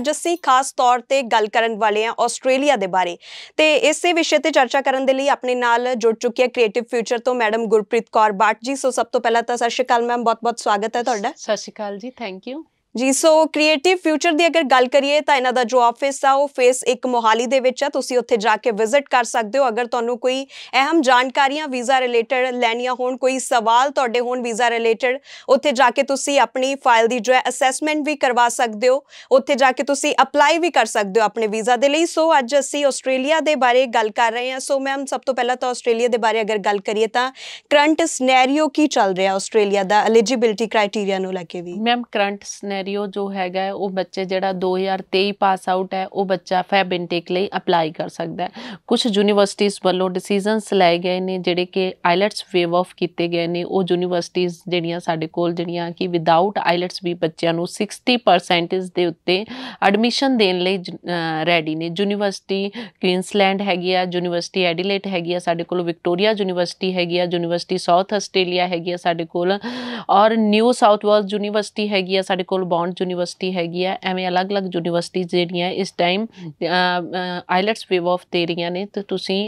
ਅੱਜ ਅਸੀਂ ਖਾਸ ਤੌਰ ਤੇ ਗੱਲ ਕਰਨ ਵਾਲੇ ਹਾਂ ਆਸਟ੍ਰੇਲੀਆ ਦੇ ਬਾਰੇ ਤੇ ਇਸੇ ਵਿਸ਼ੇ ਤੇ ਚਰਚਾ ਕਰਨ ਦੇ ਲਈ ਆਪਣੇ ਨਾਲ ਜੁੜ ਚੁੱਕੀ ਹੈ ਕ੍ਰੀਏਟਿਵ ਫਿਊਚਰ ਤੋਂ ਮੈਡਮ ਗੁਰਪ੍ਰੀਤ ਕੌਰ ਬਾਟ ਜੀ ਸੋ ਸਭ ਤੋਂ ਪਹਿਲਾਂ ਤਾਂ ਸਤਿ ਸ਼੍ਰੀ ਅਕਾਲ ਮੈਮ ਬਹੁਤ ਬਹੁਤ ਸਵਾਗਤ ਹੈ ਤੁਹਾਡਾ ਸਤਿ ਸ਼੍ਰੀ ਅਕਾਲ ਜੀ ਥੈਂਕ ਯੂ ਜੀ ਸੋ ਕ੍ਰੀਏਟਿਵ ਫਿਊਚਰ ਦੀ ਅਗਰ ਗੱਲ ਕਰੀਏ ਤਾਂ ਇਹਨਾਂ ਦਾ ਜੋ ਆਫਿਸ ਆ ਉਹ ਫੇਸ ਇੱਕ ਮੋਹਾਲੀ ਦੇ ਵਿੱਚ ਆ ਤੁਸੀਂ ਉੱਥੇ ਜਾ ਕੇ ਵਿਜ਼ਿਟ ਕਰ ਸਕਦੇ ਹੋ ਅਗਰ ਤੁਹਾਨੂੰ ਕੋਈ ਅਹਿਮ ਜਾਣਕਾਰੀਆਂ ਵੀਜ਼ਾ ਰਿਲੇਟਡ ਲੈਣੀਆਂ ਹੋਣ ਕੋਈ ਸਵਾਲ ਤੁਹਾਡੇ ਹੋਣ ਵੀਜ਼ਾ ਰਿਲੇਟਡ ਉੱਥੇ ਜਾ ਕੇ ਤੁਸੀਂ ਆਪਣੀ ਫਾਈਲ ਦੀ ਜੋ ਹੈ ਅਸੈਸਮੈਂਟ ਵੀ ਕਰਵਾ ਸਕਦੇ ਹੋ ਉੱਥੇ ਜਾ ਕੇ ਤੁਸੀਂ ਅਪਲਾਈ ਵੀ ਕਰ ਸਕਦੇ ਹੋ ਆਪਣੇ ਵੀਜ਼ਾ ਦੇ ਲਈ ਸੋ ਅੱਜ ਅਸੀਂ ਆਸਟ੍ਰੇਲੀਆ ਦੇ ਬਾਰੇ ਗੱਲ ਕਰ ਰਹੇ ਹਾਂ ਸੋ ਮੈਮ ਸਭ ਤੋਂ ਪਹਿਲਾਂ ਤਾਂ ਆਸਟ੍ਰੇਲੀਆ ਦੇ ਬਾਰੇ ਅਗਰ ਗੱਲ ਕਰੀਏ ਤਾਂ ਕਰੰਟ ਸਿਨੈਰੀਓ ਕੀ ਚੱਲ ਰਿਹਾ ਆਸਟ੍ਰੇਲੀਆ ਦਾ ਐਲੀਜੀਬਿਲਟੀ ਕ੍ਰਾਈਟੇਰੀਆ ਨੂੰ ਲੈ ਕੇ ਵੀ ਮੈਮ ਕਰੰਟ ਸਿਨੈਰੀਓ ਜੋ ਹੈਗਾ ਉਹ ਬੱਚੇ ਜਿਹੜਾ 2023 ਪਾਸ ਆਊਟ ਹੈ ਉਹ ਬੱਚਾ ਫੈਬ ਇਨਟੇਕ ਲਈ ਅਪਲਾਈ ਕਰ ਸਕਦਾ ਹੈ ਕੁਝ ਯੂਨੀਵਰਸਿਟੀਆਂ ਵੱਲੋਂ ਡਿਸੀਜਨਸ ਲਏ ਗਏ ਨੇ ਜਿਹੜੇ ਕਿ ਆਈਲੈਟਸ ਵੇਵ ਆਫ ਕੀਤੇ ਗਏ ਨੇ ਉਹ ਯੂਨੀਵਰਸਿਟੀਆਂ ਜਿਹੜੀਆਂ ਸਾਡੇ ਕੋਲ ਜਿਹੜੀਆਂ ਕਿ ਵਿਦਆਊਟ ਆਈਲੈਟਸ ਵੀ ਬੱਚਿਆਂ ਨੂੰ 60% ਦੇ ਉੱਤੇ ਐਡਮਿਸ਼ਨ ਦੇਣ ਲਈ ਰੈਡੀ ਨੇ ਯੂਨੀਵਰਸਿਟੀ ਕੁਇਨਸਲੈਂਡ ਹੈਗੀ ਆ ਯੂਨੀਵਰਸਿਟੀ ਐਡੀਲੇਟ ਹੈਗੀ ਆ ਸਾਡੇ ਕੋਲ ਵਿਕਟੋਰੀਆ ਯੂਨੀਵਰਸਿਟੀ ਹੈਗੀ ਆ ਯੂਨੀਵਰਸਿਟੀ ਸਾਊਥ ਆਸਟ੍ਰੇਲੀਆ ਹੈਗੀ ਆ ਸਾਡੇ ਕੋਲ ਔਰ ਨਿਊ ਸਾਊਥ ਵੈਲਸ ਯੂਨੀਵਰਸਿਟੀ ਹੈਗੀ ਆ ਸਾਡੇ ਕੋਲ ਬੌਂਡ ਯੂਨੀਵਰਸਿਟੀ ਹੈਗੀ ਆ ਐਵੇਂ ਅਲੱਗ-ਅਲੱਗ ਯੂਨੀਵਰਸਿਟੀ ਜਿਹੜੀਆਂ ਇਸ ਟਾਈਮ ਆਈਲੈਟਸ ਵੇਵ ਆਫ ਦੇ ਰਹੀਆਂ ਨੇ ਤੇ ਤੁਸੀਂ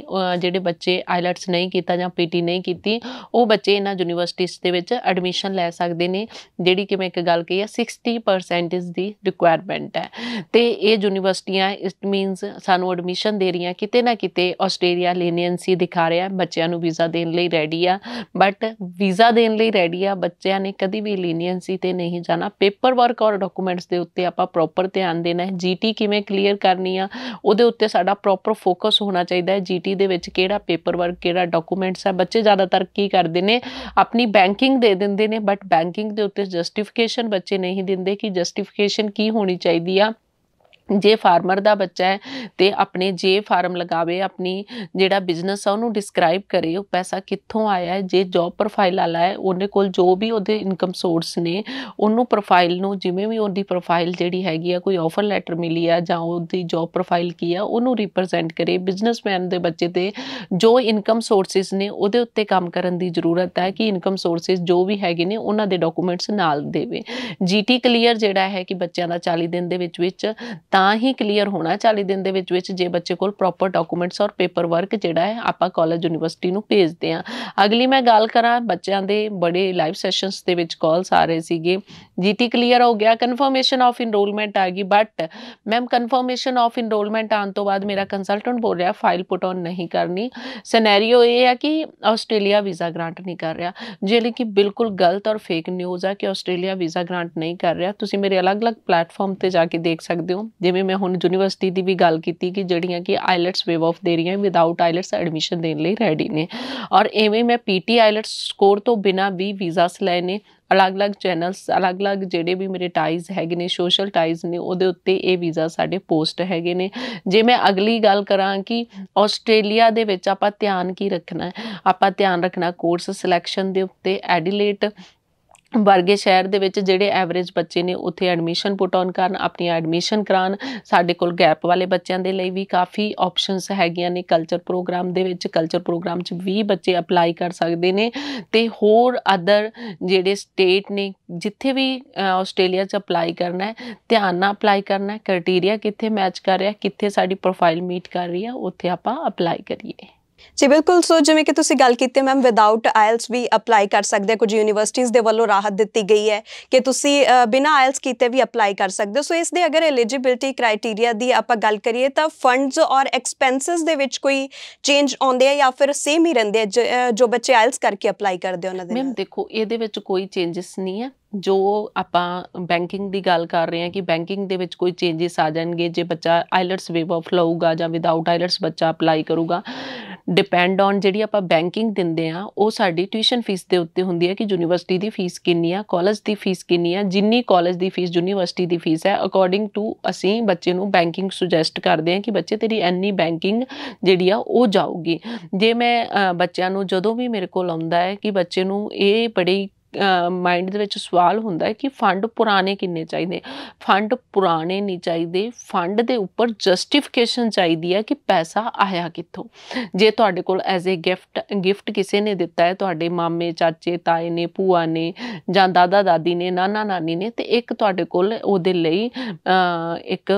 ਜਿਹੜੇ ਬੱਚੇ ਆਈਲੈਟਸ ਨਹੀਂ ਕੀਤਾ ਜਾਂ ਪੀਟੀ ਨਹੀਂ ਕੀਤੀ ਉਹ ਬੱਚੇ ਇਹਨਾਂ ਯੂਨੀਵਰਸਿਟੀਆਂ ਦੇ ਵਿੱਚ ਐਡਮਿਸ਼ਨ ਲੈ ਸਕਦੇ ਨੇ ਜਿਹੜੀ ਕਿ ਮੈਂ ਇੱਕ ਗੱਲ ਕਹੀ ਆ 60% ਇਸ ਦੀ ਰਿਕੁਆਇਰਮੈਂਟ ਹੈ ਤੇ ਇਹ ਯੂਨੀਵਰਸਿਟੀਆਂ ਇਟ ਮੀਨਸ ਸਾਨੂੰ ਐਡਮਿਸ਼ਨ ਦੇ ਰਹੀਆਂ ਕਿਤੇ ਨਾ ਕਿਤੇ ਆਸਟ੍ਰੇਲੀਆ ਲੇਨੀਅੰਸੀ ਦਿਖਾ ਰਿਹਾ ਬੱਚਿਆਂ ਨੂੰ ਵੀਜ਼ਾ ਦੇਣ ਲਈ ਰੈਡੀ ਆ ਬਟ ਵੀਜ਼ਾ ਦੇਣ ਲਈ ਰੈਡੀ ਆ ਬੱਚਿਆਂ ਨੇ ਕਦੀ ਵੀ ਲੀਨੀਅੰਸੀ ਤੇ ਨਹੀਂ ਜਾਣਾ ਪੇਪਰ ਵਰ ਵਰਕ ਔਰ ਡਾਕੂਮੈਂਟਸ ਦੇ ਉੱਤੇ ਆਪਾਂ ਪ੍ਰੋਪਰ ਧਿਆਨ ਦੇਣਾ ਹੈ ਜੀਟੀ ਕਿਵੇਂ ਕਲੀਅਰ ਕਰਨੀ ਆ ਉਹਦੇ ਉੱਤੇ ਸਾਡਾ ਪ੍ਰੋਪਰ ਫੋਕਸ ਹੋਣਾ ਚਾਹੀਦਾ ਹੈ ਜੀਟੀ ਦੇ ਵਿੱਚ ਕਿਹੜਾ ਪੇਪਰ ਵਰਕ ਕਿਹੜਾ ਡਾਕੂਮੈਂਟਸ ਆ ਬੱਚੇ ਜ਼ਿਆਦਾਤਰ ਕੀ ਕਰਦੇ ਨੇ ਆਪਣੀ ਬੈਂਕਿੰਗ ਦੇ ਦਿੰਦੇ ਨੇ ਬਟ ਬੈਂਕਿੰਗ ਦੇ ਉੱਤੇ ਜਸਟੀਫਿਕੇਸ਼ਨ ਬੱਚੇ ਨਹੀਂ ਦਿੰਦੇ ਕਿ ਜਸਟੀਫਿਕੇਸ਼ਨ ਕੀ ਹੋਣੀ ਚਾਹੀਦੀ ਆ ਜੇ ਫਾਰਮਰ ਦਾ ਬੱਚਾ ਹੈ ਤੇ ਆਪਣੇ ਜੇ ਫਾਰਮ ਲਗਾਵੇ ਆਪਣੀ ਜਿਹੜਾ ਬਿਜ਼ਨਸ ਆ ਉਹਨੂੰ ਡਿਸਕ੍ਰਾਈਬ ਕਰੇ ਉਹ ਪੈਸਾ ਕਿੱਥੋਂ ਆਇਆ ਹੈ ਜੇ ਜੌਬ ਪ੍ਰੋਫਾਈਲ ਆਲਾ ਹੈ ਉਹਨੇ ਕੋਲ ਜੋ ਵੀ ਉਹਦੇ ਇਨਕਮ ਸੋਰਸ ਨੇ ਉਹਨੂੰ ਪ੍ਰੋਫਾਈਲ ਨੂੰ ਜਿਵੇਂ ਵੀ ਉਹਦੀ ਪ੍ਰੋਫਾਈਲ ਜਿਹੜੀ ਹੈਗੀ ਆ ਕੋਈ ਆਫਰ ਲੈਟਰ ਮਿਲੀ ਆ ਜਾਂ ਉਹਦੀ ਜੌਬ ਪ੍ਰੋਫਾਈਲ ਕੀ ਆ ਉਹਨੂੰ ਰਿਪਰੈਜ਼ੈਂਟ ਕਰੇ ਬਿਜ਼ਨਸਮੈਨ ਦੇ ਬੱਚੇ ਤੇ ਜੋ ਇਨਕਮ ਸੋਰਸਸ ਨੇ ਉਹਦੇ ਉੱਤੇ ਕੰਮ ਕਰਨ ਦੀ ਜ਼ਰੂਰਤ ਹੈ ਕਿ ਇਨਕਮ ਸੋਰਸਸ ਜੋ ਵੀ ਹੈਗੇ ਨੇ ਉਹਨਾਂ ਦੇ ਡਾਕੂਮੈਂਟਸ ਨਾਲ ਦੇਵੇ ਜੀਟੀ ਕਲੀਅਰ ਜਿਹੜਾ ਹੈ ਕਿ ਬੱਚਿਆਂ ਦਾ 40 ਦਿਨ ਦੇ ਵਿੱਚ ਵਿੱਚ ਤਾਂ ਹੀ ਕਲੀਅਰ ਹੋਣਾ 40 ਦਿਨ ਦੇ ਵਿੱਚ ਵਿੱਚ ਜੇ ਬੱਚੇ ਕੋਲ ਪ੍ਰੋਪਰ ਡਾਕੂਮੈਂਟਸ ਔਰ ਪੇਪਰ ਵਰਕ ਜਿਹੜਾ ਹੈ ਆਪਾਂ ਕਾਲਜ ਯੂਨੀਵਰਸਿਟੀ ਨੂੰ ਭੇਜਦੇ ਆ ਅਗਲੀ ਮੈਂ ਗੱਲ ਕਰਾਂ ਬੱਚਿਆਂ ਦੇ ਬੜੇ ਲਾਈਵ ਸੈਸ਼ਨਸ ਦੇ ਵਿੱਚ ਕਾਲਸ ਆ ਰਹੇ ਸੀਗੇ ਜੀਟੀ ਕਲੀਅਰ ਹੋ ਗਿਆ ਕਨਫਰਮੇਸ਼ਨ ਆਫ ਇਨਰੋਲਮੈਂਟ ਆ ਗਈ but ma'am confirmation of enrolment ਆਨ ਤੋਂ ਬਾਅਦ ਮੇਰਾ ਕੰਸਲਟੈਂਟ ਬੋਲ ਰਿਹਾ ਫਾਈਲ ਪੁਟ ਔਨ ਨਹੀਂ ਕਰਨੀ ਸਿਨੈਰੀਓ ਇਹ ਹੈ ਕਿ ਆਸਟ੍ਰੇਲੀਆ ਵੀਜ਼ਾ ਗ੍ਰਾਂਟ ਨਹੀਂ ਕਰ ਰਿਹਾ ਜਿਹੜੀ ਕਿ ਬਿਲਕੁਲ ਗਲਤ ਔਰ ਫੇਕ ਨਿਊਜ਼ ਆ ਕਿ ਆਸਟ੍ਰੇਲੀਆ ਵੀਜ਼ਾ ਗ੍ਰਾਂਟ ਨਹੀਂ ਕਰ ਰਿਹਾ ਤੁਸੀਂ ਮੇਰੇ ਅਲੱਗ-ਅਲੱਗ ਪਲੇਟਫਾਰਮ ਤੇ ਜਾ ਕੇ ਦੇਖ ਸਕਦੇ ਹੋ ਜਿਵੇਂ ਮੈਂ ਹੁਣ ਯੂਨੀਵਰਸਿਟੀ ਦੀ ਵੀ ਗੱਲ ਕੀਤੀ ਕਿ ਜਿਹੜੀਆਂ ਕਿ ਆਈਲਟਸ ਵੇਵ ਆਫ ਦੇ ਰਹੀਆਂ ਵਿਦਆਊਟ ਆਈਲਟਸ ਐਡਮਿਸ਼ਨ ਦੇਣ ਲਈ ਰੈਡੀ ਨੇ ਔਰ ਐਵੇਂ ਮੈਂ ਪੀਟੀ ਆਈਲਟਸ ਸਕੋਰ ਤੋਂ ਬਿਨਾ ਵੀ ਵੀਜ਼ਾਸ ਲਏ ਨੇ ਅਲੱਗ-ਅਲੱਗ ਚੈਨਲਸ ਅਲੱਗ-ਅਲੱਗ ਜਿਹੜੇ ਵੀ ਮੇਰੇ ਟਾਈਜ਼ ਹੈਗੇ ਨੇ ਸੋਸ਼ਲ ਟਾਈਜ਼ ਨੇ ਉਹਦੇ ਉੱਤੇ ਇਹ ਵੀਜ਼ਾ ਸਾਡੇ ਪੋਸਟ ਹੈਗੇ ਨੇ ਜੇ ਮੈਂ ਅਗਲੀ ਗੱਲ ਕਰਾਂ ਕਿ ਆਸਟ੍ਰੇਲੀਆ ਦੇ ਵਿੱਚ ਆਪਾਂ ਧਿਆਨ ਕੀ ਰੱਖਣਾ ਹੈ ਆਪਾਂ ਧਿਆਨ ਰੱਖਣਾ ਕੋਰਸ ਸਿਲੈਕਸ਼ਨ ਦੇ ਉੱਤੇ ਐਡੀਲੇਟ ਵਰਗੇ ਸ਼ਹਿਰ ਦੇ ਵਿੱਚ ਜਿਹੜੇ ਐਵਰੇਜ ਬੱਚੇ ਨੇ ਉੱਥੇ ਐਡਮਿਸ਼ਨ ਪੁੱਟ ਆਨ ਕਰਨ ਆਪਣੀ ਐਡਮਿਸ਼ਨ ਕਰਾਨ ਸਾਡੇ ਕੋਲ ਗੈਪ ਵਾਲੇ ਬੱਚਿਆਂ ਦੇ ਲਈ ਵੀ ਕਾਫੀ ਆਪਸ਼ਨਸ ਹੈਗੀਆਂ ਨੇ ਕਲਚਰ ਪ੍ਰੋਗਰਾਮ ਦੇ ਵਿੱਚ ਕਲਚਰ ਪ੍ਰੋਗਰਾਮ 'ਚ ਵੀ ਬੱਚੇ ਅਪਲਾਈ ਕਰ ਸਕਦੇ ਨੇ ਤੇ ਹੋਰ ਅਦਰ ਜਿਹੜੇ ਸਟੇਟ ਨੇ ਜਿੱਥੇ ਵੀ ਆਸਟ੍ਰੇਲੀਆ 'ਚ ਅਪਲਾਈ ਕਰਨਾ ਹੈ ਧਿਆਨ ਨਾਲ ਅਪਲਾਈ ਕਰਨਾ ਹੈ ਕ੍ਰਾਈਟੇਰੀਆ ਕਿੱਥੇ ਮੈਚ ਕਰ ਰਿਹਾ ਕਿੱਥੇ ਸਾਡੀ ਪ੍ਰੋਫਾਈਲ ਮੀਟ ਕਰ ਰਹੀ ਹੈ ਉੱਥੇ ਆਪਾਂ ਅਪਲਾਈ ਕਰੀਏ ਜੀ ਬਿਲਕੁਲ ਸੋ ਜਿਵੇਂ ਕਿ ਤੁਸੀਂ ਗੱਲ ਕੀਤੀ ਮੈਮ ਵਿਦਆਊਟ ਆਇਲਸ ਵੀ ਅਪਲਾਈ ਕਰ ਸਕਦੇ ਕੁਝ ਯੂਨੀਵਰਸਿਟੀਆਂ ਦੇ ਵੱਲੋਂ ਰਾਹਤ ਦਿੱਤੀ ਗਈ ਹੈ ਕਿ ਤੁਸੀਂ ਬਿਨਾ ਆਇਲਸ ਕੀਤੇ ਵੀ ਅਪਲਾਈ ਕਰ ਸਕਦੇ ਹੋ ਸੋ ਇਸ ਦੇ ਅਗਰ ਐਲੀਜੀਬਿਲਟੀ ਕ੍ਰਾਈਟੇਰੀਆ ਦੀ ਆਪਾਂ ਗੱਲ ਕਰੀਏ ਤਾਂ ਫੰਡਸ ਔਰ ਐਕਸਪੈਂਸਸ ਦੇ ਵਿੱਚ ਕੋਈ ਚੇਂਜ ਆਉਂਦੇ ਆ ਜਾਂ ਫਿਰ ਸੇਮ ਹੀ ਰਹਿੰਦੇ ਆ ਜੋ ਬੱਚੇ ਆਇਲਸ ਕਰਕੇ ਅਪਲਾਈ ਕਰਦੇ ਉਹਨਾਂ ਦੇ ਮੈਮ ਦੇਖੋ ਇਹਦੇ ਵਿੱਚ ਕੋਈ ਚੇਂਜਸ ਨਹੀਂ ਹੈ ਜੋ ਆਪਾਂ ਬੈਂਕਿੰਗ ਦੀ ਗੱਲ ਕਰ ਰਹੇ ਹਾਂ ਕਿ ਬੈਂਕਿੰਗ ਦੇ ਵਿੱਚ ਕੋਈ ਚੇਂਜਸ ਆ ਜਾਣਗੇ ਜੇ ਬੱਚਾ ਆਇਲਟਸ ਵੇਵ ਆਫ ਲਊਗਾ ਜਾਂ ਵਿਦਆਊਟ ਆਇਲਟਸ ਬੱਚਾ ਅਪਲਾਈ ਕਰੂਗਾ ਡਿਪੈਂਡ ਔਨ ਜਿਹੜੀ ਆਪਾਂ ਬੈਂਕਿੰਗ ਦਿੰਦੇ ਆ ਉਹ ਸਾਡੀ ਟਿਊਸ਼ਨ ਫੀਸ ਦੇ ਉੱਤੇ ਹੁੰਦੀ ਹੈ ਕਿ ਯੂਨੀਵਰਸਿਟੀ ਦੀ ਫੀਸ ਕਿੰਨੀ ਆ ਕਾਲਜ ਦੀ ਫੀਸ ਕਿੰਨੀ ਆ ਜਿੰਨੀ ਕਾਲਜ ਦੀ ਫੀਸ ਯੂਨੀਵਰਸਿਟੀ ਦੀ ਫੀਸ ਹੈ ਅਕੋਰਡਿੰਗ ਟੂ ਅਸੀਂ ਬੱਚੇ ਨੂੰ ਬੈਂਕਿੰਗ ਸੁਜੈਸਟ ਕਰਦੇ ਆ ਕਿ ਬੱਚੇ ਤੇਰੀ ਐਨੀ ਬੈਂਕਿੰਗ ਜਿਹੜੀ ਆ ਉਹ ਜਾਊਗੀ ਜੇ ਮੈਂ ਬੱਚਿਆਂ ਨੂੰ ਜਦੋਂ ਵੀ ਮੇਰੇ ਕੋਲ ਆਉਂਦਾ ਹੈ ਕਿ ਬੱਚੇ ਨੂੰ ਇਹ ਬੜੀ ਮਾਈਂਡ ਦੇ ਵਿੱਚ ਸਵਾਲ ਹੁੰਦਾ ਹੈ ਕਿ ਫੰਡ ਪੁਰਾਣੇ ਕਿੰਨੇ ਚਾਹੀਦੇ ਫੰਡ ਪੁਰਾਣੇ ਨਹੀਂ ਚਾਹੀਦੇ ਫੰਡ ਦੇ ਉੱਪਰ ਜਸਟੀਫਿਕੇਸ਼ਨ ਚਾਹੀਦੀ ਹੈ ਕਿ ਪੈਸਾ ਆਇਆ ਕਿੱਥੋਂ ਜੇ ਤੁਹਾਡੇ ਕੋਲ ਐਜ਼ ਅ ਗਿਫਟ ਗਿਫਟ ਕਿਸੇ ਨੇ ਦਿੱਤਾ ਹੈ ਤੁਹਾਡੇ ਮਾਮੇ ਚਾਚੇ ਤਾਏ ਨੇ ਭੂਆ ਨੇ ਜਾਂ ਦਾਦਾ ਦਾਦੀ ਨੇ ਨਾਨਾ ਨਾਨੀ ਨੇ ਤੇ ਇੱਕ ਤੁਹਾਡੇ ਕੋਲ ਉਹਦੇ ਲਈ ਇੱਕ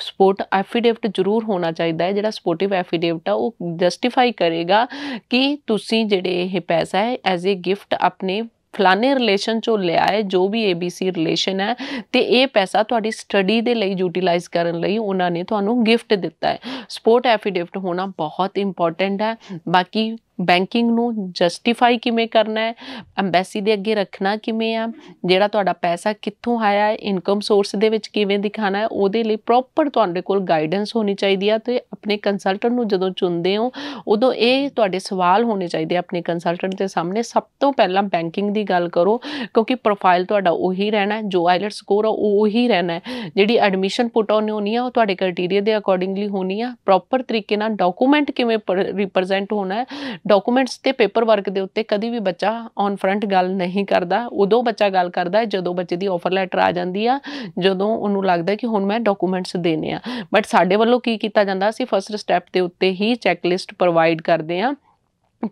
ਸਪੋਰਟ ਐਫੀਡੇਵਿਟ ਜ਼ਰੂਰ ਹੋਣਾ ਚਾਹੀਦਾ ਹੈ ਜਿਹੜਾ ਸਪੋਰਟਿਵ ਐਫੀਡੇਵਿਟ ਆ ਉਹ ਜਸਟੀਫਾਈ ਕਰੇਗਾ ਕਿ ਤੁਸੀਂ ਜਿਹੜੇ ਇਹ ਪੈਸਾ ਹੈ ਐਜ਼ ਅ ਗਿਫਟ ਆਪਣੇ ਫਲਾਣੇ ਰਿਲੇਸ਼ਨ ਚੋਂ ਲਿਆ ਹੈ ਜੋ ਵੀ ABC ਰਿਲੇਸ਼ਨ ਹੈ ਤੇ ਇਹ ਪੈਸਾ ਤੁਹਾਡੀ ਸਟੱਡੀ ਦੇ ਲਈ ਯੂਟਿਲਾਈਜ਼ ਕਰਨ ਲਈ ਉਹਨਾਂ ਨੇ ਤੁਹਾਨੂੰ ਗਿਫਟ ਦਿੱਤਾ ਹੈ ਸਪੋਰਟ ਐਫੀਡੇਵਿਟ ਹੋਣਾ ਬਹੁਤ ਇੰਪੋਰਟੈਂਟ ਹੈ ਬਾਕੀ ਬੈਂਕਿੰਗ ਨੂੰ ਜਸਟੀਫਾਈ ਕਿਵੇਂ ਕਰਨਾ ਹੈ ਐਮਬੈਸੀ ਦੇ ਅੱਗੇ ਰੱਖਣਾ ਕਿਵੇਂ ਆ ਜਿਹੜਾ ਤੁਹਾਡਾ ਪੈਸਾ ਕਿੱਥੋਂ ਆਇਆ ਹੈ ਇਨਕਮ ਸੋਰਸ ਦੇ ਵਿੱਚ ਕਿਵੇਂ ਦਿਖਾਣਾ ਹੈ ਉਹਦੇ ਲਈ ਪ੍ਰੋਪਰ ਤੁਹਾਡੇ ਕੋਲ ਗਾਈਡੈਂਸ ਹੋਣੀ ਚਾਹੀਦੀ ਆ ਤੇ ਆਪਣੇ ਕੰਸਲਟੈਂਟ ਨੂੰ ਜਦੋਂ ਚੁਣਦੇ ਹੋ ਉਦੋਂ ਇਹ ਤੁਹਾਡੇ ਸਵਾਲ ਹੋਣੇ ਚਾਹੀਦੇ ਆਪਣੇ ਕੰਸਲਟੈਂਟ ਦੇ ਸਾਹਮਣੇ ਸਭ ਤੋਂ ਪਹਿਲਾਂ ਬੈਂਕਿੰਗ ਦੀ ਗੱਲ ਕਰੋ ਕਿਉਂਕਿ ਪ੍ਰੋਫਾਈਲ ਤੁਹਾਡਾ ਉਹੀ ਰਹਿਣਾ ਜੋ ਆਈਲਟ ਸਕੋਰ ਆ ਉਹ ਉਹੀ ਰਹਿਣਾ ਹੈ ਜਿਹੜੀ ਐਡਮਿਸ਼ਨ ਪੁੱਟ ਆਨ ਹੋਣੀ ਆ ਉਹ ਤੁਹਾਡੇ ਕ੍ਰਾਈਟੇਰੀਆ ਦੇ ਅਕੋਰਡਿੰਗਲੀ ਹੋਣੀ ਆ ਪ੍ਰੋਪਰ ਤਰੀਕੇ ਨਾਲ ਡਾਕੂਮੈਂਟ ਕਿਵੇਂ ਰਿਪਰੈਜ਼ੈਂਟ ਹੋਣਾ ਹੈ ਡਾਕੂਮੈਂਟਸ ਤੇ ਪੇਪਰ ਵਰਕ ਦੇ ਉੱਤੇ ਕਦੀ ਵੀ ਬੱਚਾ ਔਨ ਫਰੰਟ ਗੱਲ ਨਹੀਂ ਕਰਦਾ ਉਦੋਂ ਬੱਚਾ ਗੱਲ ਕਰਦਾ ਹੈ ਜਦੋਂ ਬੱਚੇ ਦੀ ਆਫਰ ਲੈਟਰ ਆ ਜਾਂਦੀ ਆ ਜਦੋਂ ਉਹਨੂੰ ਲੱਗਦਾ ਕਿ ਹੁਣ ਮੈਂ ਡਾਕੂਮੈਂਟਸ ਦੇਣੇ ਆ ਬਟ ਸਾਡੇ ਵੱਲੋਂ ਕੀ ਕੀਤਾ ਜਾਂਦਾ ਅਸੀਂ ਫਸਟ ਸਟੈਪ ਦੇ ਉੱਤੇ ਹੀ ਚੈੱਕ ਲਿਸਟ ਪ੍ਰੋਵਾਈਡ ਕਰਦੇ ਆ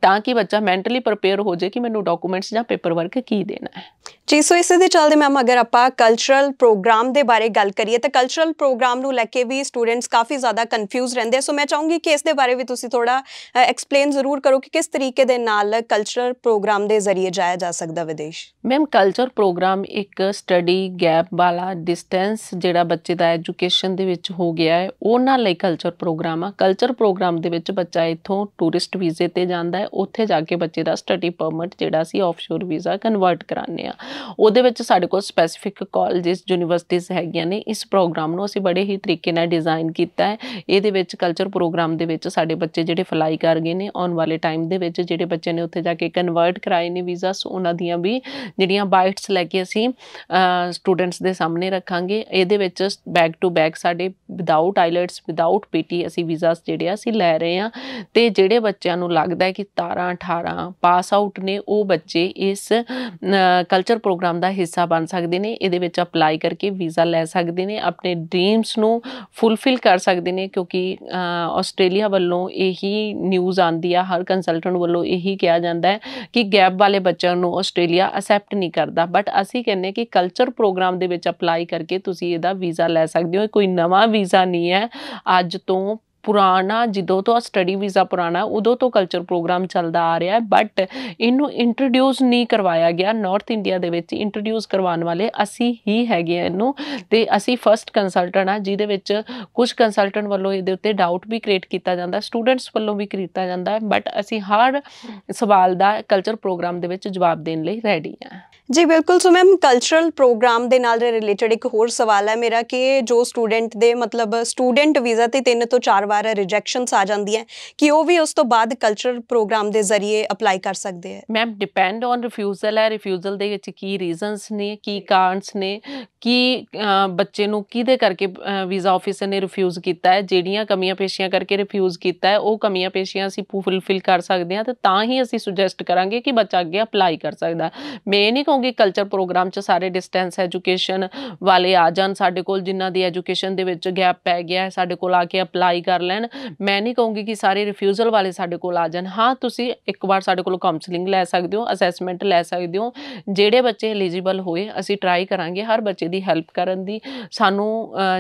ਤਾਂ ਕਿ ਬੱਚਾ ਮੈਂਟਲੀ ਪ੍ਰਪੇਅਰ ਹੋ ਜਾਏ ਕਿ ਮੈਨੂੰ ਡਾਕੂਮੈਂਟਸ ਜਾਂ ਪੇਪਰ ਵਰਕ ਕੀ ਦੇਣਾ ਹੈ ਜੀ ਸੋ ਇਸੇ ਦੇ ਚੱਲਦੇ ਮੈਮ ਅਗਰ ਆਪਾਂ ਕਲਚਰਲ ਪ੍ਰੋਗਰਾਮ ਦੇ ਬਾਰੇ ਗੱਲ ਕਰੀਏ ਤਾਂ ਕਲਚਰਲ ਪ੍ਰੋਗਰਾਮ ਨੂੰ ਲੈ ਕੇ ਵੀ ਸਟੂਡੈਂਟਸ ਕਾਫੀ ਜ਼ਿਆਦਾ ਕਨਫਿਊਜ਼ ਰਹਿੰਦੇ ਸੋ ਮੈਂ ਚਾਹੂੰਗੀ ਕਿ ਇਸ ਦੇ ਬਾਰੇ ਵੀ ਤੁਸੀਂ ਥੋੜਾ ਐਕਸਪਲੇਨ ਜ਼ਰੂਰ ਕਰੋ ਕਿ ਕਿਸ ਤਰੀਕੇ ਦੇ ਨਾਲ ਕਲਚਰਲ ਪ੍ਰੋਗਰਾਮ ਦੇ ਜ਼ਰੀਏ ਜਾਇਆ ਜਾ ਸਕਦਾ ਵਿਦੇਸ਼ ਮੈਮ ਕਲਚਰ ਪ੍ਰੋਗਰਾਮ ਇੱਕ ਸਟੱਡੀ ਗੈਪ ਵਾਲਾ ਡਿਸਟੈਂਸ ਜਿਹੜਾ ਬੱਚੇ ਦਾ ਐਜੂਕੇਸ਼ਨ ਦੇ ਵਿੱਚ ਹੋ ਗਿਆ ਹੈ ਉਹਨਾਂ ਲਈ ਕਲਚਰ ਪ੍ਰੋਗਰਾਮ ਆ ਕਲਚਰ ਪ੍ਰੋਗਰਾਮ ਦੇ ਵਿੱਚ ਬੱਚਾ ਇੱਥੋਂ ਟੂਰਿਸਟ ਵੀਜ਼ੇ ਤੇ ਜਾਂਦਾ ਹੈ ਉੱਥੇ ਜਾ ਕੇ ਬੱਚੇ ਦਾ ਸਟੱਡੀ ਪਰਮਿਟ ਜਿਹੜਾ ਸੀ ਆਫਸ਼ੋਰ ਵੀਜ਼ਾ ਕਨਵਰਟ ਕਰਾਣੇ ਆ ਉਹਦੇ ਵਿੱਚ ਸਾਡੇ ਕੋਲ ਸਪੈਸੀਫਿਕ ਕਾਲਜਸ ਯੂਨੀਵਰਸਿਟੀਜ਼ ਹੈਗੀਆਂ ਨੇ ਇਸ ਪ੍ਰੋਗਰਾਮ ਨੂੰ ਅਸੀਂ ਬੜੇ ਹੀ ਤਰੀਕੇ ਨਾਲ ਡਿਜ਼ਾਈਨ ਕੀਤਾ ਹੈ ਇਹਦੇ ਵਿੱਚ ਕਲਚਰ ਪ੍ਰੋਗਰਾਮ ਦੇ ਵਿੱਚ ਸਾਡੇ ਬੱਚੇ ਜਿਹੜੇ ਫਲਾਈ ਕਰ ਗਏ ਨੇ ਆਉਣ ਵਾਲੇ ਟਾਈਮ ਦੇ ਵਿੱਚ ਜਿਹੜੇ ਬੱਚੇ ਨੇ ਉੱਥੇ ਜਾ ਕੇ ਕਨਵਰਟ ਕਰਾਏ ਨੇ ਵੀਜ਼ਾ ਸੋ ਉਹਨਾਂ ਦੀਆਂ ਵੀ ਜਿਹੜੀਆਂ ਬਾਈਟਸ ਲੈ ਕੇ ਅਸੀਂ ਸਟੂਡੈਂਟਸ ਦੇ ਸਾਹਮਣੇ ਰੱਖਾਂਗੇ ਇਹਦੇ ਵਿੱਚ ਬੈਕ ਟੂ ਬੈਕ ਸਾਡੇ ਵਿਦਆਊਟ ਆਈਲੈਟਸ ਵਿਦਆਊਟ ਪੀਟੀ ਅਸੀਂ ਵੀਜ਼ਾਸ ਜਿਹੜੇ ਆ ਅਸੀਂ ਲੈ ਰਹੇ ਆ ਤੇ ਜਿਹੜੇ ਬੱਚਿਆਂ ਨੂੰ ਲੱਗਦਾ ਹੈ ਕਿ 17 18 ਪਾਸ ਆਊਟ ਨੇ ਉਹ ਬੱਚੇ ਇਸ ਕਲਚਰ ਪ੍ਰੋਗਰਾਮ ਦਾ ਹਿੱਸਾ ਬਣ ਸਕਦੇ ਨੇ ਇਹਦੇ ਵਿੱਚ ਅਪਲਾਈ ਕਰਕੇ ਵੀਜ਼ਾ ਲੈ ਸਕਦੇ ਨੇ ਆਪਣੇ ਡ੍ਰੀਮਸ ਨੂੰ ਫੁੱਲਫਿਲ ਕਰ ਸਕਦੇ ਨੇ ਕਿਉਂਕਿ ਆਸਟ੍ਰੇਲੀਆ ਵੱਲੋਂ ਇਹੀ ਨਿਊਜ਼ ਆਂਦੀ ਆ ਹਰ ਕੰਸਲਟੈਂਟ ਵੱਲੋਂ ਇਹੀ ਕਿਹਾ ਜਾਂਦਾ ਹੈ ਕਿ ਗੈਪ ਵਾਲੇ ਬੱਚਿਆਂ ਨੂੰ ਆਸਟ੍ਰੇਲੀਆ ਅਸੈਪਟ ਨਹੀਂ ਕਰਦਾ ਬਟ ਅਸੀਂ ਕਹਿੰਨੇ ਕਿ ਕਲਚਰ ਪ੍ਰੋਗਰਾਮ ਦੇ ਵਿੱਚ ਅਪਲਾਈ ਕਰਕੇ ਤੁਸੀਂ ਇਹਦਾ ਵੀਜ਼ਾ ਲੈ ਸਕਦੇ ਹੋ ਕੋਈ ਨਵਾਂ ਵੀਜ਼ਾ ਨਹੀਂ ਹੈ ਅੱਜ ਤੋਂ ਪੁਰਾਣਾ ਜਦੋਂ ਤੋਂ ਸਟੱਡੀ ਵੀਜ਼ਾ ਪੁਰਾਣਾ ਉਦੋਂ ਤੋਂ ਕਲਚਰ ਪ੍ਰੋਗਰਾਮ ਚੱਲਦਾ ਆ ਰਿਹਾ ਹੈ ਬਟ ਇਹਨੂੰ ਇੰਟਰੋਡਿਊਸ ਨਹੀਂ ਕਰਵਾਇਆ ਗਿਆ ਨਾਰਥ ਇੰਡੀਆ ਦੇ ਵਿੱਚ ਇੰਟਰੋਡਿਊਸ ਕਰਵਾਉਣ ਵਾਲੇ ਅਸੀਂ ਹੀ ਹੈਗੇ ਆ ਇਹਨੂੰ ਤੇ ਅਸੀਂ ਫਰਸਟ ਕੰਸਲਟੈਂਟ ਆ ਜਿਹਦੇ ਵਿੱਚ ਕੁਝ ਕੰਸਲਟੈਂਟ ਵੱਲੋਂ ਇਹਦੇ ਉੱਤੇ ਡਾਊਟ ਵੀ ਕ੍ਰੀਏਟ ਕੀਤਾ ਜਾਂਦਾ ਸਟੂਡੈਂਟਸ ਵੱਲੋਂ ਵੀ ਕੀਤਾ ਜਾਂਦਾ ਹੈ ਬਟ ਅਸੀਂ ਹਰ ਸਵਾਲ ਦਾ ਕਲਚਰ ਪ੍ਰੋਗਰਾਮ ਦੇ ਵਿੱਚ ਜਵਾਬ ਦੇਣ ਲਈ ਰੈਡੀ ਆ ਜੀ ਬਿਲਕੁਲ ਸੋ ਮੈਮ ਕਲਚਰਲ ਪ੍ਰੋਗਰਾਮ ਦੇ ਨਾਲ ਰਿਲੇਟਡ ਇੱਕ ਹੋਰ ਸਵਾਲ ਹੈ ਮੇਰਾ ਕਿ ਜੋ ਸਟੂਡੈਂਟ ਦੇ ਮਤਲਬ ਸਟੂਡੈਂਟ ਵੀਜ਼ਾ ਤੇ 3 ਤੋਂ 4 ਵਾਰ ਰਿਜੈਕਸ਼ਨਸ ਆ ਜਾਂਦੀਆਂ ਕਿ ਉਹ ਵੀ ਉਸ ਤੋਂ ਬਾਅਦ ਕਲਚਰਲ ਪ੍ਰੋਗਰਾਮ ਦੇ ਜ਼ਰੀਏ ਅਪਲਾਈ ਕਰ ਸਕਦੇ ਹੈ ਮੈਮ ਡਿਪੈਂਡ ਔਨ ਰਿਫਿਊਜ਼ਲ ਹੈ ਰਿਫਿਊਜ਼ਲ ਦੇ ਵਿੱਚ ਕੀ ਰੀਜ਼ਨਸ ਨੇ ਕੀ ਕਾਰਨਸ ਨੇ ਕੀ ਬੱਚੇ ਨੂੰ ਕਿਹਦੇ ਕਰਕੇ ਵੀਜ਼ਾ ਆਫੀਸਰ ਨੇ ਰਿਫਿਊਜ਼ ਕੀਤਾ ਹੈ ਜਿਹੜੀਆਂ ਕਮੀਆਂ ਪੇਸ਼ੀਆਂ ਕਰਕੇ ਰਿਫਿਊਜ਼ ਕੀਤਾ ਹੈ ਉਹ ਕਮੀਆਂ ਪੇਸ਼ੀਆਂ ਅਸੀਂ ਫੁੱਲਫਿਲ ਕਰ ਸਕਦੇ ਹਾਂ ਤੇ ਤਾਂ ਹੀ ਅਸੀਂ ਸੁਜੈਸਟ ਕਰਾਂਗੇ ਕਿ ਬੱਚਾ ਅੱਗੇ ਅਪਲਾਈ ਕਰ ਸਕਦਾ ਮੈਂ ਇਹ ਨਹੀਂ ਕਹੂੰਗੀ ਕਲਚਰ ਪ੍ਰੋਗਰਾਮ 'ਚ ਸਾਰੇ ਡਿਸਟੈਂਸ ਐਜੂਕੇਸ਼ਨ ਵਾਲੇ ਆ ਜਾਣ ਸਾਡੇ ਕੋਲ ਜਿਨ੍ਹਾਂ ਦੀ ਐਜੂਕੇਸ਼ਨ ਦੇ ਵਿੱਚ ਗੈਪ ਪੈ ਗਿਆ ਹੈ ਸਾਡੇ ਕੋਲ ਆ ਕੇ ਅਪਲਾਈ ਕਰ ਕਰ ਲੈਣ ਮੈਂ ਨਹੀਂ ਕਹੂੰਗੀ ਕਿ ਸਾਰੇ ਰਿਫਿਊਜ਼ਲ ਵਾਲੇ ਸਾਡੇ ਕੋਲ ਆ ਜਾਣ ਹਾਂ ਤੁਸੀਂ ਇੱਕ ਵਾਰ ਸਾਡੇ ਕੋਲ ਕਾਉਂਸਲਿੰਗ ਲੈ ਸਕਦੇ ਹੋ ਅਸੈਸਮੈਂਟ ਲੈ ਸਕਦੇ ਹੋ ਜਿਹੜੇ ਬੱਚੇ ਐਲੀਜੀਬਲ ਹੋਏ ਅਸੀਂ ਟਰਾਈ ਕਰਾਂਗੇ ਹਰ ਬੱਚੇ ਦੀ ਹੈਲਪ ਕਰਨ ਦੀ ਸਾਨੂੰ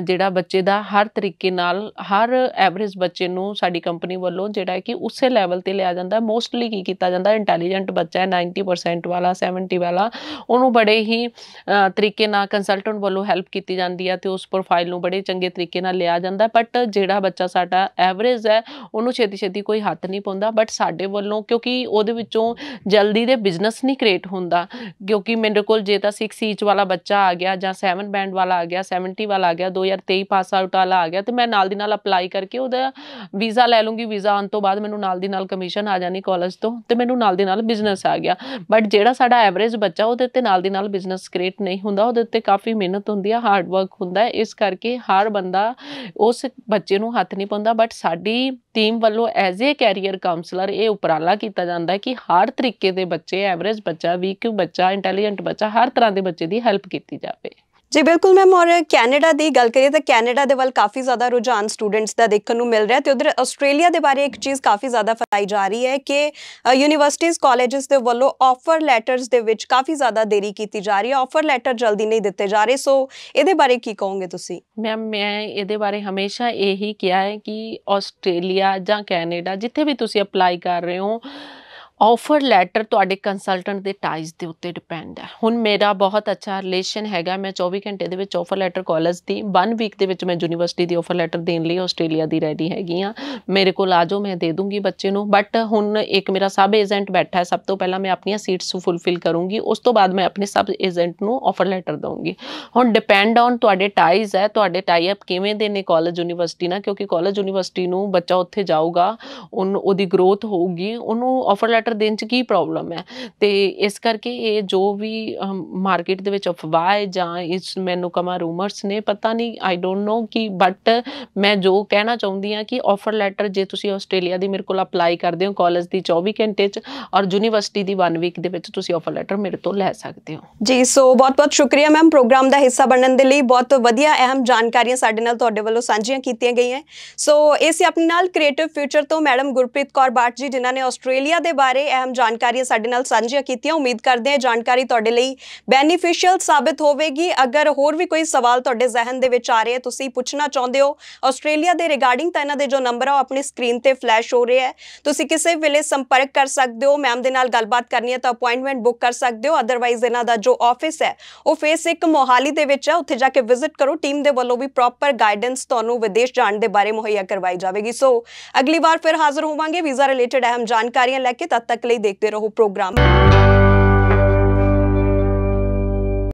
ਜਿਹੜਾ ਬੱਚੇ ਦਾ ਹਰ ਤਰੀਕੇ ਨਾਲ ਹਰ ਐਵਰੇਜ ਬੱਚੇ ਨੂੰ ਸਾਡੀ ਕੰਪਨੀ ਵੱਲੋਂ ਜਿਹੜਾ ਕਿ ਉਸੇ ਲੈਵਲ ਤੇ ਲਿਆ ਜਾਂਦਾ ਮੋਸਟਲੀ ਕੀ ਕੀਤਾ ਜਾਂਦਾ ਇੰਟੈਲੀਜੈਂਟ ਬੱਚਾ ਹੈ 90% ਵਾਲਾ 70 ਵਾਲਾ ਉਹਨੂੰ ਬੜੇ ਹੀ ਤਰੀਕੇ ਨਾਲ ਕੰਸਲਟੈਂਟ ਵੱਲੋਂ ਹੈਲਪ ਕੀਤੀ ਜਾਂਦੀ ਹੈ ਤੇ ਉਸ ਪ੍ਰੋਫਾਈਲ ਨੂੰ ਬੜੇ ਚੰਗੇ ਤਰੀਕੇ ਨਾਲ ਲਿਆ ਜਾਂਦਾ ਬਟ ਜਿਹੜਾ ਬੱਚਾ ਸਾਡਾ ਐਵਰੇਜ ਹੈ ਉਹਨੂੰ ਛੇਤੀ ਛੇਤੀ ਕੋਈ ਹੱਥ ਨਹੀਂ ਪਾਉਂਦਾ ਬਟ ਸਾਡੇ ਵੱਲੋਂ ਕਿਉਂਕਿ ਉਹਦੇ ਵਿੱਚੋਂ ਜਲਦੀ ਦੇ ਬਿਜ਼ਨਸ ਨਹੀਂ ਕ੍ਰੀਏਟ ਹੁੰਦਾ ਕਿਉਂਕਿ ਮੇਰੇ ਕੋਲ ਜੇ ਤਾਂ 6 ਸੀਚ ਵਾਲਾ ਬੱਚਾ ਆ ਗਿਆ ਜਾਂ 7 ਬੈਂਡ ਵਾਲਾ ਆ ਗਿਆ 70 ਵਾਲਾ ਆ ਗਿਆ 2023 ਪਾਸ ਆਊਟ ਵਾਲਾ ਆ ਗਿਆ ਤੇ ਮੈਂ ਨਾਲ ਦੀ ਨਾਲ ਅਪਲਾਈ ਕਰਕੇ ਉਹਦਾ ਵੀਜ਼ਾ ਲੈ ਲੂੰਗੀ ਵੀਜ਼ਾ ਆਉਣ ਤੋਂ ਬਾਅਦ ਮੈਨੂੰ ਨਾਲ ਦੀ ਨਾਲ ਕਮਿਸ਼ਨ ਆ ਜਾਣੀ ਕਾਲਜ ਤੋਂ ਤੇ ਮੈਨੂੰ ਨਾਲ ਦੀ ਨਾਲ ਬਿਜ਼ਨਸ ਆ ਗਿਆ ਬਟ ਜਿਹੜਾ ਸਾਡਾ ਐਵਰੇਜ ਬੱਚਾ ਉਹਦੇ ਤੇ ਨਾਲ ਦੀ ਨਾਲ ਬਿਜ਼ਨਸ ਕ੍ਰੀਏਟ ਨਹੀਂ ਹੁੰਦਾ ਉਹਦੇ ਉੱਤੇ ਕਾਫੀ ਮਿਹਨਤ ਹੁੰਦੀ ਹੈ ਹਾਰਡ ਵਰਕ ਹੁੰਦਾ ਹੈ ਇਸ ਕਰਕੇ ਹਰ ਬੰਦਾ ਉਸ ਬੱਚੇ ਨੂੰ ਹੱਥ ਨਹੀਂ ਹੁੰਦਾ ਬਟ ਸਾਡੀ ਟੀਮ ਵੱਲੋਂ ਐਜ਼ ਅ ਕੈਰੀਅਰ ਕਾਉਂਸਲਰ ਇਹ ਉਪਰਾਲਾ ਕੀਤਾ ਜਾਂਦਾ ਹੈ ਕਿ ਹਰ ਤਰੀਕੇ ਦੇ ਬੱਚੇ ਐਵਰੇਜ ਬੱਚਾ ਵੀਕ ਬੱਚਾ ਇੰਟੈਲੀਜੈਂਟ ਬੱਚਾ ਹਰ ਤਰ੍ਹਾਂ ਦੇ ਬੱਚੇ ਦੀ ਹੈਲਪ ਕੀਤੀ ਜਾਵੇ ਜੀ ਬਿਲਕੁਲ ਮੈਮ ਔਰ ਕੈਨੇਡਾ ਦੀ ਗੱਲ ਕਰੀਏ ਤਾਂ ਕੈਨੇਡਾ ਦੇ ਵੱਲ ਕਾਫੀ ਜ਼ਿਆਦਾ ਰੁਝਾਨ ਸਟੂਡੈਂਟਸ ਦਾ ਦੇਖਣ ਨੂੰ ਮਿਲ ਰਿਹਾ ਤੇ ਉਧਰ ਆਸਟ੍ਰੇਲੀਆ ਦੇ ਬਾਰੇ ਇੱਕ ਚੀਜ਼ ਕਾਫੀ ਜ਼ਿਆਦਾ ਫੈਲਾਈ ਜਾ ਰਹੀ ਹੈ ਕਿ ਯੂਨੀਵਰਸਿਟੀਆਂ ਕਾਲਜਸ ਦੇ ਵੱਲੋਂ ਆਫਰ ਲੈਟਰਸ ਦੇ ਵਿੱਚ ਕਾਫੀ ਜ਼ਿਆਦਾ ਦੇਰੀ ਕੀਤੀ ਜਾ ਰਹੀ ਹੈ ਆਫਰ ਲੈਟਰ ਜਲਦੀ ਨਹੀਂ ਦਿੱਤੇ ਜਾ ਰਹੇ ਸੋ ਇਹਦੇ ਬਾਰੇ ਕੀ ਕਹੋਗੇ ਤੁਸੀਂ ਮੈਮ ਮੈਂ ਇਹਦੇ ਬਾਰੇ ਹਮੇਸ਼ਾ ਇਹੀ ਕਿਹਾ ਹੈ ਕਿ ਆਸਟ੍ਰੇਲੀਆ ਜਾਂ ਕੈਨੇਡਾ ਜਿੱਥੇ ਵੀ ਤੁਸੀਂ ਅਪਲਾਈ ਕਰ ਰਹੇ ਹੋ ਆਫਰ ਲੈਟਰ ਤੁਹਾਡੇ ਕੰਸਲਟੈਂਟ ਦੇ ਟਾਈਜ਼ ਦੇ ਉੱਤੇ ਡਿਪੈਂਡ ਹੈ ਹੁਣ ਮੇਰਾ ਬਹੁਤ ਅੱਛਾ ਰਿਲੇਸ਼ਨ ਹੈਗਾ ਮੈਂ 24 ਘੰਟੇ ਦੇ ਵਿੱਚ ਆਫਰ ਲੈਟਰ ਕਾਲਜ ਦੀ 1 ਵੀਕ ਦੇ ਵਿੱਚ ਮੈਂ ਯੂਨੀਵਰਸਿਟੀ ਦੀ ਆਫਰ ਲੈਟਰ ਦੇਣ ਲਈ ਆਸਟ੍ਰੇਲੀਆ ਦੀ ਰੈਡੀ ਹੈਗੀ ਆ ਮੇਰੇ ਕੋਲ ਆ ਜਾਓ ਮੈਂ ਦੇ ਦੂੰਗੀ ਬੱਚੇ ਨੂੰ ਬਟ ਹੁਣ ਇੱਕ ਮੇਰਾ ਸਭ ਏਜੰਟ ਬੈਠਾ ਹੈ ਸਭ ਤੋਂ ਪਹਿਲਾਂ ਮੈਂ ਆਪਣੀਆਂ ਸੀਟਸ ਨੂੰ ਫੁੱਲਫਿਲ ਕਰੂੰਗੀ ਉਸ ਤੋਂ ਬਾਅਦ ਮੈਂ ਆਪਣੇ ਸਭ ਏਜੰਟ ਨੂੰ ਆਫਰ ਲੈਟਰ ਦਵਾਂਗੀ ਹੁਣ ਡਿਪੈਂਡ ਔਨ ਤੁਹਾਡੇ ਟਾਈਜ਼ ਹੈ ਤੁਹਾਡੇ ਟਾਈ ਅਪ ਕਿਵੇਂ ਦੇ ਨੇ ਕਾਲਜ ਯੂਨੀਵਰਸਿਟੀ ਨਾਲ ਕਿਉਂਕਿ ਕਾਲਜ ਯੂਨੀਵਰਸਿਟੀ ਨੂੰ ਬੱਚਾ ਉੱਥੇ ਜਾਊਗਾ ਉਹਦੀ ਗਰੋਥ ਹੋਊਗੀ ਉਹਨੂੰ ਆਫਰ ਲੈਟਰ ਘੱਟ ਦਿਨ 'ਚ ਕੀ ਪ੍ਰੋਬਲਮ ਹੈ ਤੇ ਇਸ ਕਰਕੇ ਇਹ ਜੋ ਵੀ ਮਾਰਕੀਟ ਦੇ ਵਿੱਚ ਅਫਵਾਹ ਹੈ ਜਾਂ ਇਸ ਮੈਨੂੰ ਕਮਾ ਰੂਮਰਸ ਨੇ ਪਤਾ ਨਹੀਂ ਆਈ ਡੋਨਟ ਨੋ ਕਿ ਬਟ ਮੈਂ ਜੋ ਕਹਿਣਾ ਚਾਹੁੰਦੀ ਹਾਂ ਕਿ ਆਫਰ ਲੈਟਰ ਜੇ ਤੁਸੀਂ ਆਸਟ੍ਰੇਲੀਆ ਦੀ ਮੇਰੇ ਕੋਲ ਅਪਲਾਈ ਕਰਦੇ ਹੋ ਕਾਲਜ ਦੀ 24 ਘੰਟੇ 'ਚ ਔਰ ਯੂਨੀਵਰਸਿਟੀ ਦੀ 1 ਵੀਕ ਦੇ ਵਿੱਚ ਤੁਸੀਂ ਆਫਰ ਲੈਟਰ ਮੇਰੇ ਤੋਂ ਲੈ ਸਕਦੇ ਹੋ ਜੀ ਸੋ ਬਹੁਤ-ਬਹੁਤ ਸ਼ੁਕਰੀਆ ਮੈਮ ਪ੍ਰੋਗਰਾਮ ਦਾ ਹਿੱਸਾ ਬਣਨ ਦੇ ਲਈ ਬਹੁਤ ਵਧੀਆ ਅਹਿਮ ਜਾਣਕਾਰੀਆਂ ਸਾਡੇ ਨਾਲ ਤੁਹਾਡੇ ਵੱਲੋਂ ਸਾਂਝੀਆਂ ਕੀਤੀਆਂ ਗਈਆਂ ਸੋ ਇਸ ਆਪਣੇ ਨਾਲ ਕ੍ਰੀਏਟਿਵ ਫਿਊਚਰ ਤੋਂ ਮੈਡਮ ਗੁਰਪ੍ਰੀਤ ਕੌਰ ਬਾਟ ਜੀ ਜਿਨ੍ਹਾਂ ਨੇ ਆਸਟ੍ਰੇਲੀਆ ਦੇ ਬਾਰੇ ਬਾਰੇ ਅਹਿਮ ਜਾਣਕਾਰੀ ਸਾਡੇ ਨਾਲ ਸਾਂਝੀਆਂ ਕੀਤੀਆਂ ਉਮੀਦ ਕਰਦੇ ਹਾਂ ਜਾਣਕਾਰੀ ਤੁਹਾਡੇ ਲਈ ਬੈਨੀਫੀਸ਼ੀਅਲ ਸਾਬਤ ਹੋਵੇਗੀ ਅਗਰ ਹੋਰ ਵੀ ਕੋਈ ਸਵਾਲ ਤੁਹਾਡੇ ਜ਼ਿਹਨ ਦੇ ਵਿੱਚ ਆ ਰਹੇ ਤੁਸੀਂ ਪੁੱਛਣਾ ਚਾਹੁੰਦੇ ਹੋ ਆਸਟ੍ਰੇਲੀਆ ਦੇ ਰਿਗਾਰਡਿੰਗ ਤਾਂ ਇਹਨਾਂ ਦੇ ਜੋ ਨੰਬਰ ਆ ਉਹ ਆਪਣੀ ਸਕਰੀਨ ਤੇ ਫਲੈਸ਼ ਹੋ ਰਿਹਾ ਹੈ ਤੁਸੀਂ ਕਿਸੇ ਵੇਲੇ ਸੰਪਰਕ ਕਰ ਸਕਦੇ ਹੋ ਮੈਮ ਦੇ ਨਾਲ ਗੱਲਬਾਤ ਕਰਨੀ ਹੈ ਤਾਂ ਅਪਾਇੰਟਮੈਂਟ ਬੁੱਕ ਕਰ ਸਕਦੇ ਹੋ ਅਦਰਵਾਈਜ਼ ਇਹਨਾਂ ਦਾ ਜੋ ਆਫਿਸ ਹੈ ਉਹ ਫੇਸ 1 ਮੋਹਾਲੀ ਦੇ ਵਿੱਚ ਹੈ ਉੱਥੇ ਜਾ ਕੇ ਵਿਜ਼ਿਟ ਕਰੋ ਟੀਮ ਦੇ ਵੱਲੋਂ ਵੀ ਪ੍ਰੋਪਰ ਗਾਈਡੈਂਸ ਤੁਹਾਨੂੰ ਵਿਦੇਸ਼ ਜਾਣ ਦੇ ਬਾਰੇ ਮੁਹੱਈਆ ਕਰਵਾਈ ਜਾਵੇਗੀ ਸੋ ਅਗਲੀ ਵਾਰ ਫਿਰ ਹਾਜ਼ਰ ਹੋਵਾਂਗੇ ਵੀਜ਼ਾ ਰਿਲੇਟਡ ਅਹਿਮ ਜਾਣਕਾਰੀਆਂ ਲੈ ਕੇ ਤਦ तक ਲਈ ਦੇਖਦੇ ਰਹੋ ਪ੍ਰੋਗਰਾਮ